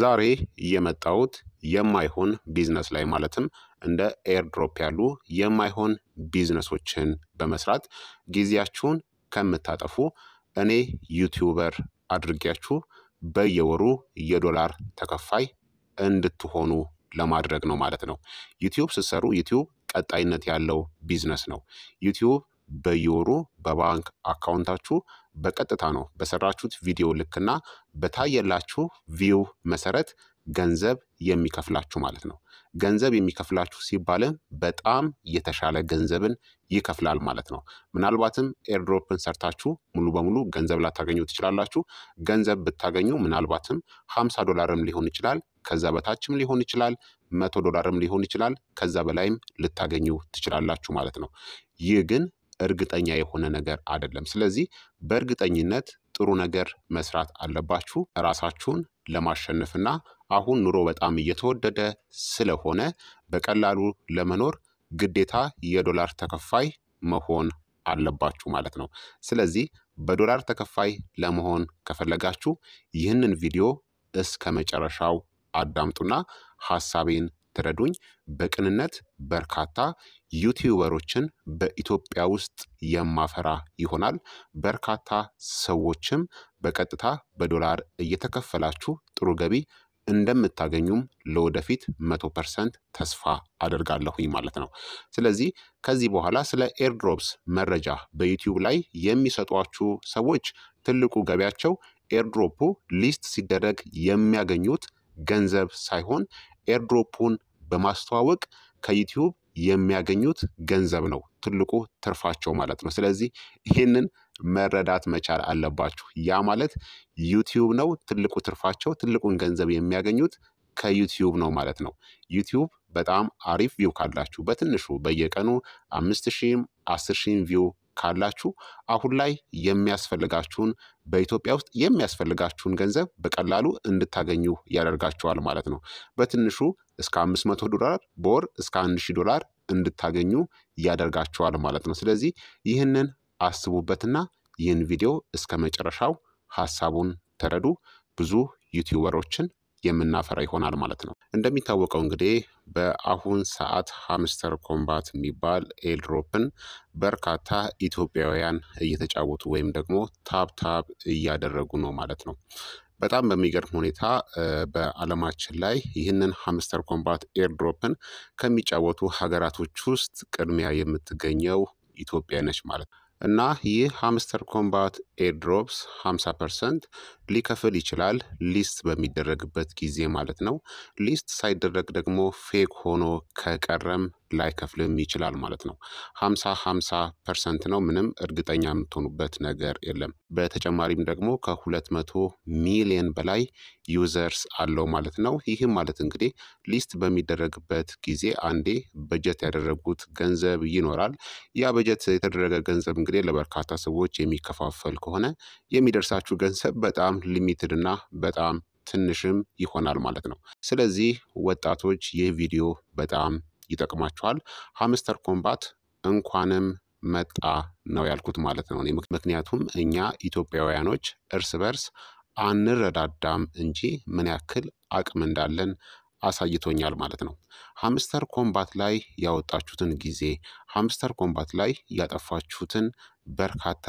ዛሬ የመጣሁት የማይሆን ቢዝነስ ላይ ማለትም እንደ ኤርድሮፕ ያሉ የማይሆን ቢዝነሶችን በመስራት ጊዜያችሁን ከምታጠፉ እኔ ዩቲዩበር አድርጊያችሁ በየወሩ የዶላር ተከፋይ እንድትሆኑ ለማድረግ ነው ማለት ነው። ዩቲዩብ ስትሰሩ ዩቲዩብ ቀጣይነት ያለው ቢዝነስ ነው። ዩቲዩብ በየወሩ በባንክ አካውንታችሁ በቀጥታ ነው በሰራችሁት ቪዲዮ ልክና በታየላችሁ ቪው መሰረት ገንዘብ የሚከፍላችሁ ማለት ነው። ገንዘብ የሚከፍላችሁ ሲባልም በጣም የተሻለ ገንዘብን ይከፍላል ማለት ነው። ምናልባትም ኤርድሮፕን ሰርታችሁ ሙሉ በሙሉ ገንዘብ ላታገኙ ትችላላችሁ። ገንዘብ ብታገኙ ምናልባትም ሀምሳ ዶላርም ሊሆን ይችላል፣ ከዛ በታችም ሊሆን ይችላል፣ መቶ ዶላርም ሊሆን ይችላል፣ ከዛ በላይም ልታገኙ ትችላላችሁ ማለት ነው። ይህ ግን እርግጠኛ የሆነ ነገር አይደለም። ስለዚህ በእርግጠኝነት ጥሩ ነገር መስራት አለባችሁ ራሳችሁን ለማሸነፍና አሁን ኑሮ በጣም እየተወደደ ስለሆነ በቀላሉ ለመኖር ግዴታ የዶላር ተከፋይ መሆን አለባችሁ ማለት ነው። ስለዚህ በዶላር ተከፋይ ለመሆን ከፈለጋችሁ ይህንን ቪዲዮ እስከ መጨረሻው አዳምጡና ሐሳቤን ትረዱኝ በቅንነት በርካታ ዩቲዩበሮችን በኢትዮጵያ ውስጥ የማፈራ ይሆናል። በርካታ ሰዎችም በቀጥታ በዶላር እየተከፈላችሁ ጥሩ ገቢ እንደምታገኙም ለወደፊት መቶ ፐርሰንት ተስፋ አደርጋለሁኝ ማለት ነው። ስለዚህ ከዚህ በኋላ ስለ ኤርድሮፕስ መረጃ በዩቲዩብ ላይ የሚሰጧችሁ ሰዎች ትልቁ ገቢያቸው ኤርድሮፑ ሊስት ሲደረግ የሚያገኙት ገንዘብ ሳይሆን ኤርድሮፑን በማስተዋወቅ ከዩቲዩብ የሚያገኙት ገንዘብ ነው ትልቁ ትርፋቸው ማለት ነው። ስለዚህ ይህንን መረዳት መቻል አለባችሁ። ያ ማለት ዩቲዩብ ነው ትልቁ ትርፋቸው፣ ትልቁን ገንዘብ የሚያገኙት ከዩቲዩብ ነው ማለት ነው። ዩቲዩብ በጣም አሪፍ ቪው ካላችሁ በትንሹ በየቀኑ አምስት ሺህም አስር ሺህም ቪው ካላችሁ አሁን ላይ የሚያስፈልጋችሁን በኢትዮጵያ ውስጥ የሚያስፈልጋችሁን ገንዘብ በቀላሉ እንድታገኙ ያደርጋችኋል ማለት ነው። በትንሹ እስከ 500 ዶላር በወር እስከ 1000 ዶላር እንድታገኙ ያደርጋችኋል ማለት ነው። ስለዚህ ይህንን አስቡበትና ይህን ቪዲዮ እስከ መጨረሻው ሀሳቡን ተረዱ። ብዙ ዩቲዩበሮችን የምናፈራ ይሆናል ማለት ነው። እንደሚታወቀው እንግዲህ በአሁን ሰዓት ሀምስተር ኮምባት የሚባል ኤልድሮፕን በርካታ ኢትዮጵያውያን እየተጫወቱ ወይም ደግሞ ታብታብ እያደረጉ ነው ማለት ነው። በጣም በሚገርም ሁኔታ በዓለማችን ላይ ይህንን ሀምስተር ኮምባት ኤርድሮፕን ከሚጫወቱ ሀገራቶች ውስጥ ቅድሚያ የምትገኘው ኢትዮጵያ ነች ማለት ነው። እና ይህ ሃምስተር ኮምባት ኤርድሮፕስ 50 ፐርሰንት ሊከፍል ይችላል ሊስት በሚደረግበት ጊዜ ማለት ነው። ሊስት ሳይደረግ ደግሞ ፌክ ሆኖ ከቀረም ላይከፍልም ይችላል ማለት ነው። ሀምሳ ሀምሳ ፐርሰንት ነው። ምንም እርግጠኛ የምትሆኑበት ነገር የለም። በተጨማሪም ደግሞ ከሁለት መቶ ሚሊየን በላይ ዩዘርስ አለው ማለት ነው። ይህም ማለት እንግዲህ ሊስት በሚደረግበት ጊዜ አንዴ በጀት ያደረጉት ገንዘብ ይኖራል። ያ በጀት የተደረገ ገንዘብ እንግዲህ ለበርካታ ሰዎች የሚከፋፈል ከሆነ የሚደርሳችሁ ገንዘብ በጣም ሊሚትድ እና በጣም ትንሽም ይሆናል ማለት ነው። ስለዚህ ወጣቶች ይህ ቪዲዮ በጣም ይጠቅማችኋል። ሀምስተር ኮምባት እንኳንም መጣ ነው ያልኩት ማለት ነው። ምክንያቱም እኛ ኢትዮጵያውያኖች እርስ በርስ አንረዳዳም እንጂ ምን ያክል አቅም እንዳለን አሳይቶኛል ማለት ነው። ሀምስተር ኮምባት ላይ ያወጣችሁትን ጊዜ ሀምስተር ኮምባት ላይ ያጠፋችሁትን በርካታ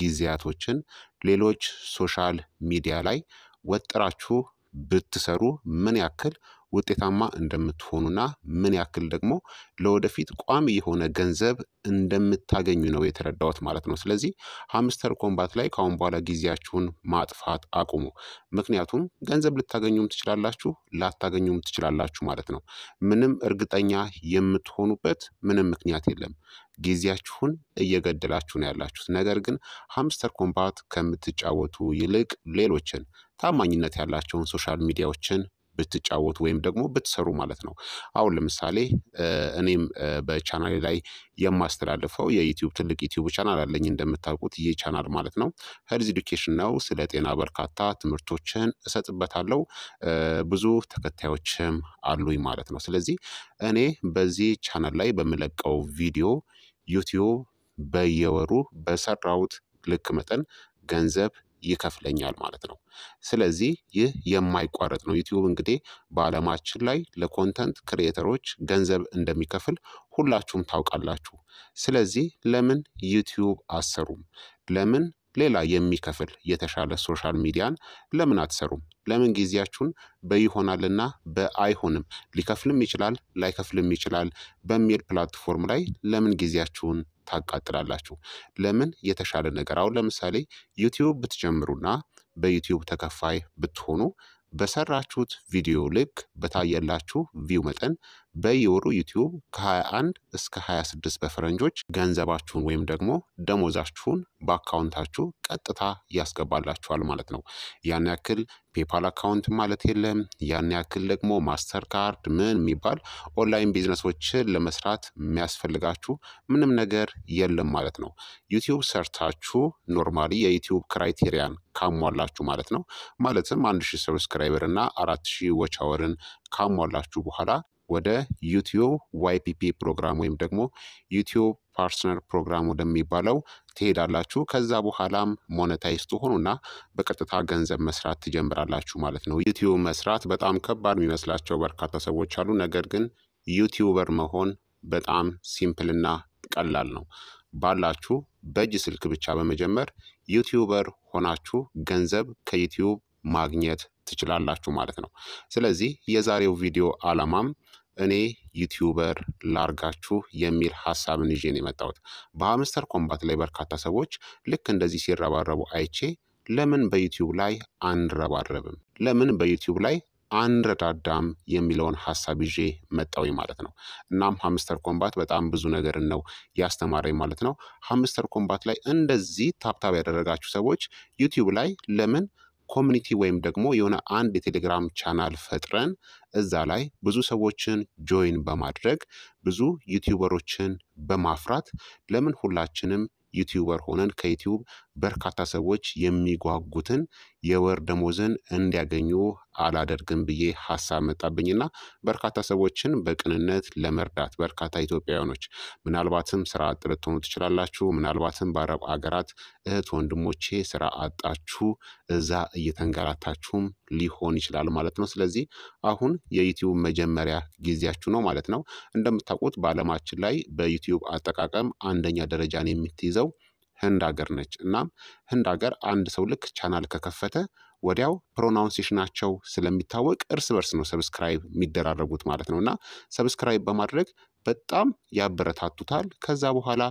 ጊዜያቶችን ሌሎች ሶሻል ሚዲያ ላይ ወጥራችሁ ብትሰሩ ምን ያክል ውጤታማ እንደምትሆኑና ምን ያክል ደግሞ ለወደፊት ቋሚ የሆነ ገንዘብ እንደምታገኙ ነው የተረዳሁት ማለት ነው። ስለዚህ ሀምስተር ኮምባት ላይ ከአሁን በኋላ ጊዜያችሁን ማጥፋት አቁሙ። ምክንያቱም ገንዘብ ልታገኙም ትችላላችሁ፣ ላታገኙም ትችላላችሁ ማለት ነው። ምንም እርግጠኛ የምትሆኑበት ምንም ምክንያት የለም። ጊዜያችሁን እየገደላችሁ ነው ያላችሁት። ነገር ግን ሀምስተር ኮምባት ከምትጫወቱ ይልቅ ሌሎችን ታማኝነት ያላቸውን ሶሻል ሚዲያዎችን ብትጫወቱ ወይም ደግሞ ብትሰሩ ማለት ነው። አሁን ለምሳሌ እኔም በቻናሌ ላይ የማስተላልፈው የዩቲዩብ ትልቅ ዩቲዩብ ቻናል አለኝ እንደምታውቁት ይህ ቻናል ማለት ነው ሄልዝ ኤዱኬሽን ነው። ስለ ጤና በርካታ ትምህርቶችን እሰጥበታለሁ። ብዙ ተከታዮችም አሉኝ ማለት ነው። ስለዚህ እኔ በዚህ ቻናል ላይ በምለቀው ቪዲዮ ዩቲዩብ በየወሩ በሰራሁት ልክ መጠን ገንዘብ ይከፍለኛል ማለት ነው። ስለዚህ ይህ የማይቋረጥ ነው። ዩቲዩብ እንግዲህ በዓለማችን ላይ ለኮንተንት ክሪኤተሮች ገንዘብ እንደሚከፍል ሁላችሁም ታውቃላችሁ። ስለዚህ ለምን ዩቲዩብ አሰሩም? ለምን ሌላ የሚከፍል የተሻለ ሶሻል ሚዲያን ለምን አትሰሩም? ለምን ጊዜያችሁን በይሆናልና በአይሆንም ሊከፍልም ይችላል ላይከፍልም ይችላል በሚል ፕላትፎርም ላይ ለምን ጊዜያችሁን ታቃጥላላችሁ። ለምን የተሻለ ነገር አሁን ለምሳሌ ዩቲዩብ ብትጀምሩና በዩቲዩብ ተከፋይ ብትሆኑ በሰራችሁት ቪዲዮ ልክ በታየላችሁ ቪው መጠን በየወሩ ዩቲዩብ ከ21 እስከ 26 በፈረንጆች ገንዘባችሁን ወይም ደግሞ ደሞዛችሁን በአካውንታችሁ ቀጥታ ያስገባላችኋል ማለት ነው። ያን ያክል ፔፓል አካውንት ማለት የለም። ያን ያክል ደግሞ ማስተር ካርድ ምን የሚባል ኦንላይን ቢዝነሶችን ለመስራት የሚያስፈልጋችሁ ምንም ነገር የለም ማለት ነው። ዩቲዩብ ሰርታችሁ ኖርማሊ የዩቲዩብ ክራይቴሪያን ካሟላችሁ ማለት ነው። ማለትም አንድ ሺህ ሰብስክራይበር እና አራት ሺህ ወቻወርን ካሟላችሁ በኋላ ወደ ዩቲዩብ ዋይፒፒ ፕሮግራም ወይም ደግሞ ዩቲዩብ ፓርትነር ፕሮግራም ወደሚባለው ትሄዳላችሁ። ከዛ በኋላም ሞኔታይዝ ትሆኑና በቀጥታ ገንዘብ መስራት ትጀምራላችሁ ማለት ነው። ዩቲዩብ መስራት በጣም ከባድ የሚመስላቸው በርካታ ሰዎች አሉ። ነገር ግን ዩቲዩበር መሆን በጣም ሲምፕልና ቀላል ነው። ባላችሁ በእጅ ስልክ ብቻ በመጀመር ዩቲዩበር ሆናችሁ ገንዘብ ከዩቲዩብ ማግኘት ትችላላችሁ ማለት ነው። ስለዚህ የዛሬው ቪዲዮ ዓላማም እኔ ዩቲዩበር ላርጋችሁ የሚል ሀሳብን ይዤ ነው የመጣሁት። በሀምስተር ኮምባት ላይ በርካታ ሰዎች ልክ እንደዚህ ሲረባረቡ አይቼ ለምን በዩቲዩብ ላይ አንረባረብም፣ ለምን በዩቲዩብ ላይ አንረዳዳም የሚለውን ሀሳብ ይዤ መጣዊ ማለት ነው። እናም ሀምስተር ኮምባት በጣም ብዙ ነገርን ነው ያስተማረኝ ማለት ነው። ሀምስተር ኮምባት ላይ እንደዚህ ታብታብ ያደረጋችሁ ሰዎች ዩቲዩብ ላይ ለምን ኮሚኒቲ ወይም ደግሞ የሆነ አንድ የቴሌግራም ቻናል ፈጥረን እዛ ላይ ብዙ ሰዎችን ጆይን በማድረግ ብዙ ዩቲዩበሮችን በማፍራት ለምን ሁላችንም ዩቲዩበር ሆነን ከዩቲዩብ በርካታ ሰዎች የሚጓጉትን የወር ደሞዝን እንዲያገኙ አላደርግም ብዬ ሀሳብ መጣብኝና በርካታ ሰዎችን በቅንነት ለመርዳት በርካታ ኢትዮጵያውያኖች ምናልባትም ስራ አጥ ልትሆኑ ትችላላችሁ። ምናልባትም በአረብ አገራት እህት ወንድሞቼ ስራ አጣችሁ እዛ እየተንገላታችሁም ሊሆን ይችላል ማለት ነው። ስለዚህ አሁን የዩትዩብ መጀመሪያ ጊዜያችሁ ነው ማለት ነው። እንደምታውቁት በዓለማችን ላይ በዩትዩብ አጠቃቀም አንደኛ ደረጃን የምትይዘው ህንድ ሀገር ነች። እናም ህንድ ሀገር አንድ ሰው ልክ ቻናል ከከፈተ ወዲያው ፕሮናውንሴሽናቸው ስለሚታወቅ እርስ በርስ ነው ሰብስክራይብ የሚደራረጉት ማለት ነው እና ሰብስክራይብ በማድረግ በጣም ያበረታቱታል። ከዛ በኋላ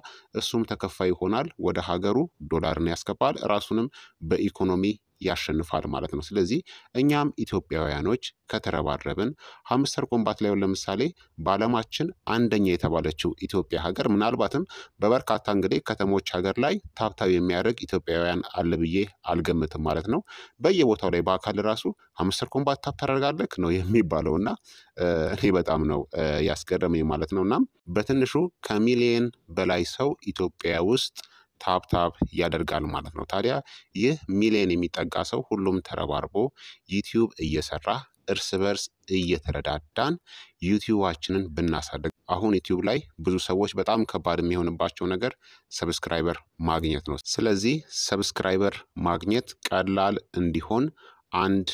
እሱም ተከፋይ ይሆናል፣ ወደ ሀገሩ ዶላርን ያስገባል፣ ራሱንም በኢኮኖሚ ያሸንፋል ማለት ነው። ስለዚህ እኛም ኢትዮጵያውያኖች ከተረባረብን ሀምስተር ሰር ኮምባት ላይ ለምሳሌ በዓለማችን አንደኛ የተባለችው ኢትዮጵያ ሀገር ምናልባትም በበርካታ እንግዲህ ከተሞች ሀገር ላይ ታብታብ የሚያደርግ ኢትዮጵያውያን አለ ብዬ አልገምትም ማለት ነው። በየቦታው ላይ በአካል ራሱ ሀምስት ሰር ኮምባት ታብ ታደርጋለህ ነው የሚባለው እና እኔ በጣም ነው ያስገረመኝ ማለት ነው። እናም በትንሹ ከሚሊየን በላይ ሰው ኢትዮጵያ ውስጥ ታብታብ ያደርጋል ማለት ነው። ታዲያ ይህ ሚሊዮን የሚጠጋ ሰው ሁሉም ተረባርቦ ዩቲዩብ እየሰራ እርስ በርስ እየተረዳዳን ዩቲዩባችንን ብናሳድግ አሁን ዩቲዩብ ላይ ብዙ ሰዎች በጣም ከባድ የሚሆንባቸው ነገር ሰብስክራይበር ማግኘት ነው። ስለዚህ ሰብስክራይበር ማግኘት ቀላል እንዲሆን አንድ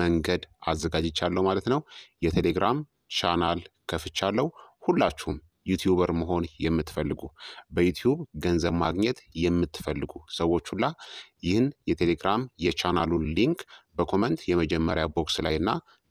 መንገድ አዘጋጅቻለሁ ማለት ነው። የቴሌግራም ቻናል ከፍቻለሁ። ሁላችሁም ዩቲዩበር መሆን የምትፈልጉ በዩቲዩብ ገንዘብ ማግኘት የምትፈልጉ ሰዎች ሁላ ይህን የቴሌግራም የቻናሉን ሊንክ በኮመንት የመጀመሪያ ቦክስ ላይ እና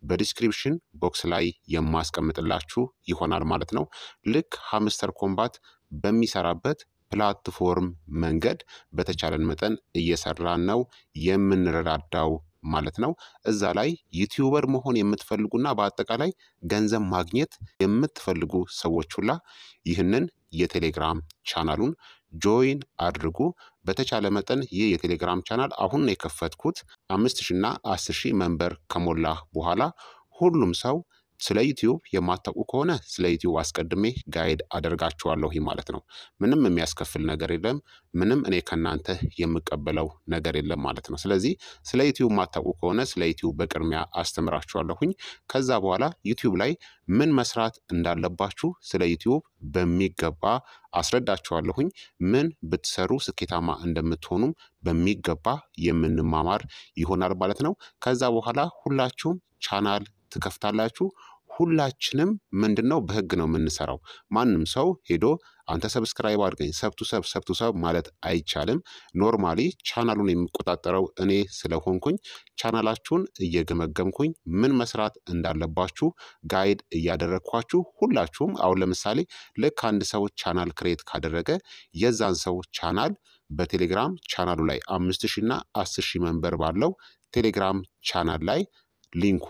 በዲስክሪፕሽን ቦክስ ላይ የማስቀምጥላችሁ ይሆናል ማለት ነው። ልክ ሀምስተር ኮምባት በሚሰራበት ፕላትፎርም መንገድ በተቻለን መጠን እየሰራን ነው የምንረዳዳው ማለት ነው። እዛ ላይ ዩቲዩበር መሆን የምትፈልጉና በአጠቃላይ ገንዘብ ማግኘት የምትፈልጉ ሰዎች ሁላ ይህንን የቴሌግራም ቻናሉን ጆይን አድርጉ። በተቻለ መጠን ይህ የቴሌግራም ቻናል አሁን የከፈትኩት አምስት ሺና አስር ሺህ መንበር ከሞላ በኋላ ሁሉም ሰው ስለ ዩቲዩብ የማታውቁ ከሆነ ስለ ዩቲዩብ አስቀድሜ ጋይድ አደርጋችኋለሁ ማለት ነው። ምንም የሚያስከፍል ነገር የለም። ምንም እኔ ከእናንተ የምቀበለው ነገር የለም ማለት ነው። ስለዚህ ስለ ዩቲዩብ የማታውቁ ከሆነ ስለ ዩቲዩብ በቅድሚያ አስተምራችኋለሁኝ። ከዛ በኋላ ዩቲዩብ ላይ ምን መስራት እንዳለባችሁ ስለ ዩቲዩብ በሚገባ አስረዳችኋለሁኝ። ምን ብትሰሩ ስኬታማ እንደምትሆኑም በሚገባ የምንማማር ይሆናል ማለት ነው። ከዛ በኋላ ሁላችሁም ቻናል ትከፍታላችሁ። ሁላችንም ምንድን ነው በህግ ነው የምንሰራው። ማንም ሰው ሄዶ አንተ ሰብስክራይብ አድርገኝ ሰብቱ ሰብ ሰብቱ ሰብ ማለት አይቻልም። ኖርማሊ ቻናሉን የሚቆጣጠረው እኔ ስለሆንኩኝ ቻናላችሁን እየገመገምኩኝ ምን መስራት እንዳለባችሁ ጋይድ እያደረግኳችሁ ሁላችሁም አሁን ለምሳሌ ልክ አንድ ሰው ቻናል ክሬት ካደረገ የዛን ሰው ቻናል በቴሌግራም ቻናሉ ላይ አምስት ሺህ እና አስር ሺህ መንበር ባለው ቴሌግራም ቻናል ላይ ሊንኩ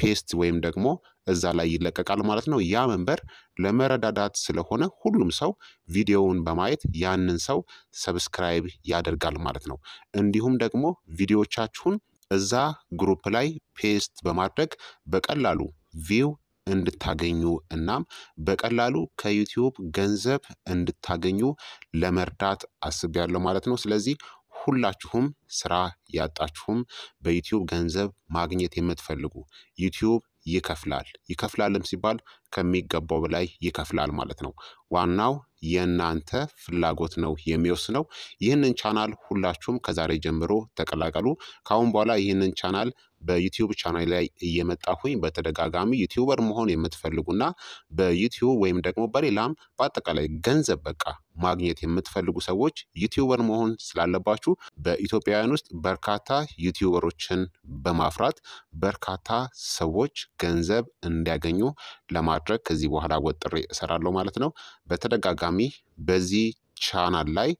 ፔስት ወይም ደግሞ እዛ ላይ ይለቀቃል ማለት ነው። ያ መንበር ለመረዳዳት ስለሆነ ሁሉም ሰው ቪዲዮውን በማየት ያንን ሰው ሰብስክራይብ ያደርጋል ማለት ነው። እንዲሁም ደግሞ ቪዲዮቻችሁን እዛ ግሩፕ ላይ ፔስት በማድረግ በቀላሉ ቪው እንድታገኙ እናም በቀላሉ ከዩቲዩብ ገንዘብ እንድታገኙ ለመርዳት አስቤያለሁ ማለት ነው። ስለዚህ ሁላችሁም ስራ ያጣችሁም በዩቲዩብ ገንዘብ ማግኘት የምትፈልጉ ዩቲዩብ ይከፍላል። ይከፍላልም ሲባል ከሚገባው በላይ ይከፍላል ማለት ነው። ዋናው የእናንተ ፍላጎት ነው የሚወስነው። ይህንን ቻናል ሁላችሁም ከዛሬ ጀምሮ ተቀላቀሉ። ከአሁን በኋላ ይህንን ቻናል በዩቲዩብ ቻናል ላይ እየመጣሁኝ በተደጋጋሚ ዩቲዩበር መሆን የምትፈልጉና በዩቲዩብ ወይም ደግሞ በሌላም በአጠቃላይ ገንዘብ በቃ ማግኘት የምትፈልጉ ሰዎች ዩቲዩበር መሆን ስላለባችሁ በኢትዮጵያውያን ውስጥ በርካታ ዩቲዩበሮችን በማፍራት በርካታ ሰዎች ገንዘብ እንዲያገኙ ለማድረግ ከዚህ በኋላ ወጥሬ እሰራለሁ ማለት ነው። በተደጋጋሚ በዚህ ቻናል ላይ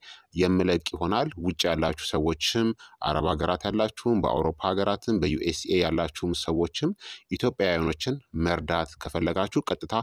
የምለቅ ይሆናል። ውጭ ያላችሁ ሰዎችም አረብ ሀገራት ያላችሁም በአውሮፓ ሀገራትም በዩኤስኤ ያላችሁም ሰዎችም ኢትዮጵያውያኖችን መርዳት ከፈለጋችሁ ቀጥታ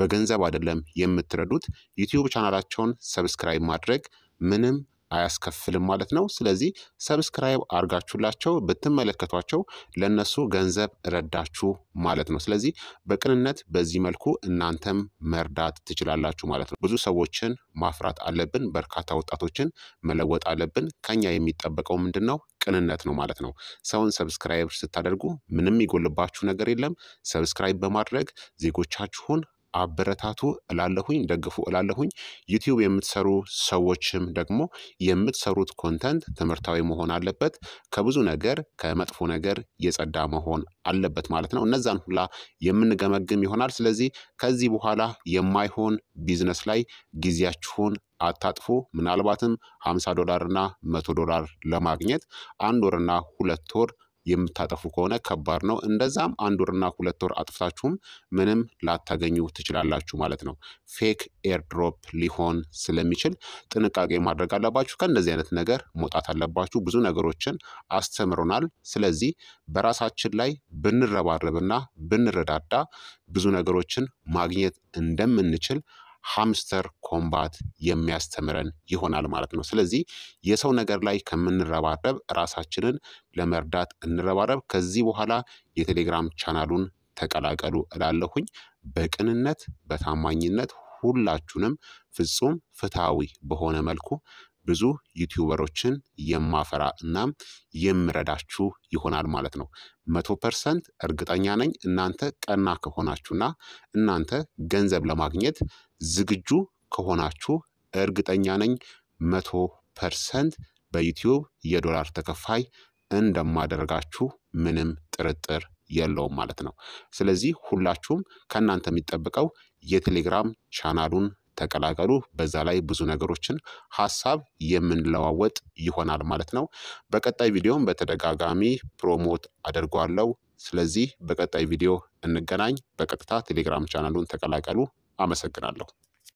በገንዘብ አይደለም የምትረዱት። ዩቲዩብ ቻናላቸውን ሰብስክራይብ ማድረግ ምንም አያስከፍልም ማለት ነው። ስለዚህ ሰብስክራይብ አድርጋችሁላቸው ብትመለከቷቸው ለነሱ ገንዘብ ረዳችሁ ማለት ነው። ስለዚህ በቅንነት በዚህ መልኩ እናንተም መርዳት ትችላላችሁ ማለት ነው። ብዙ ሰዎችን ማፍራት አለብን። በርካታ ወጣቶችን መለወጥ አለብን። ከኛ የሚጠበቀው ምንድን ነው? ቅንነት ነው ማለት ነው። ሰውን ሰብስክራይብ ስታደርጉ ምንም ይጎልባችሁ ነገር የለም። ሰብስክራይብ በማድረግ ዜጎቻችሁን አበረታቱ እላለሁኝ፣ ደግፉ እላለሁኝ። ዩቲዩብ የምትሰሩ ሰዎችም ደግሞ የምትሰሩት ኮንተንት ትምህርታዊ መሆን አለበት፣ ከብዙ ነገር ከመጥፎ ነገር የጸዳ መሆን አለበት ማለት ነው። እነዛን ሁላ የምንገመግም ይሆናል። ስለዚህ ከዚህ በኋላ የማይሆን ቢዝነስ ላይ ጊዜያችሁን አታጥፉ። ምናልባትም 50 ዶላርና 100 ዶላር ለማግኘት አንድ ወርና ሁለት ወር የምታጠፉ ከሆነ ከባድ ነው። እንደዛም አንድ ወርና ሁለት ወር አጥፍታችሁም ምንም ላታገኙ ትችላላችሁ ማለት ነው። ፌክ ኤርድሮፕ ሊሆን ስለሚችል ጥንቃቄ ማድረግ አለባችሁ። ከእንደዚህ አይነት ነገር መውጣት አለባችሁ። ብዙ ነገሮችን አስተምሮናል። ስለዚህ በራሳችን ላይ ብንረባረብና ብንረዳዳ ብዙ ነገሮችን ማግኘት እንደምንችል ሃምስተር ኮምባት የሚያስተምረን ይሆናል ማለት ነው። ስለዚህ የሰው ነገር ላይ ከምንረባረብ ራሳችንን ለመርዳት እንረባረብ። ከዚህ በኋላ የቴሌግራም ቻናሉን ተቀላቀሉ እላለሁኝ። በቅንነት በታማኝነት ሁላችሁንም ፍጹም ፍትሐዊ በሆነ መልኩ ብዙ ዩቲዩበሮችን የማፈራ እናም የምረዳችሁ ይሆናል ማለት ነው። መቶ ፐርሰንት እርግጠኛ ነኝ እናንተ ቀና ከሆናችሁና እናንተ ገንዘብ ለማግኘት ዝግጁ ከሆናችሁ እርግጠኛ ነኝ መቶ ፐርሰንት በዩቲዩብ የዶላር ተከፋይ እንደማደርጋችሁ ምንም ጥርጥር የለውም ማለት ነው። ስለዚህ ሁላችሁም ከእናንተ የሚጠበቀው የቴሌግራም ቻናሉን ተቀላቀሉ። በዛ ላይ ብዙ ነገሮችን ሀሳብ የምንለዋወጥ ይሆናል ማለት ነው። በቀጣይ ቪዲዮም በተደጋጋሚ ፕሮሞት አድርጓለሁ ስለዚህ በቀጣይ ቪዲዮ እንገናኝ። በቀጥታ ቴሌግራም ቻናሉን ተቀላቀሉ። አመሰግናለሁ።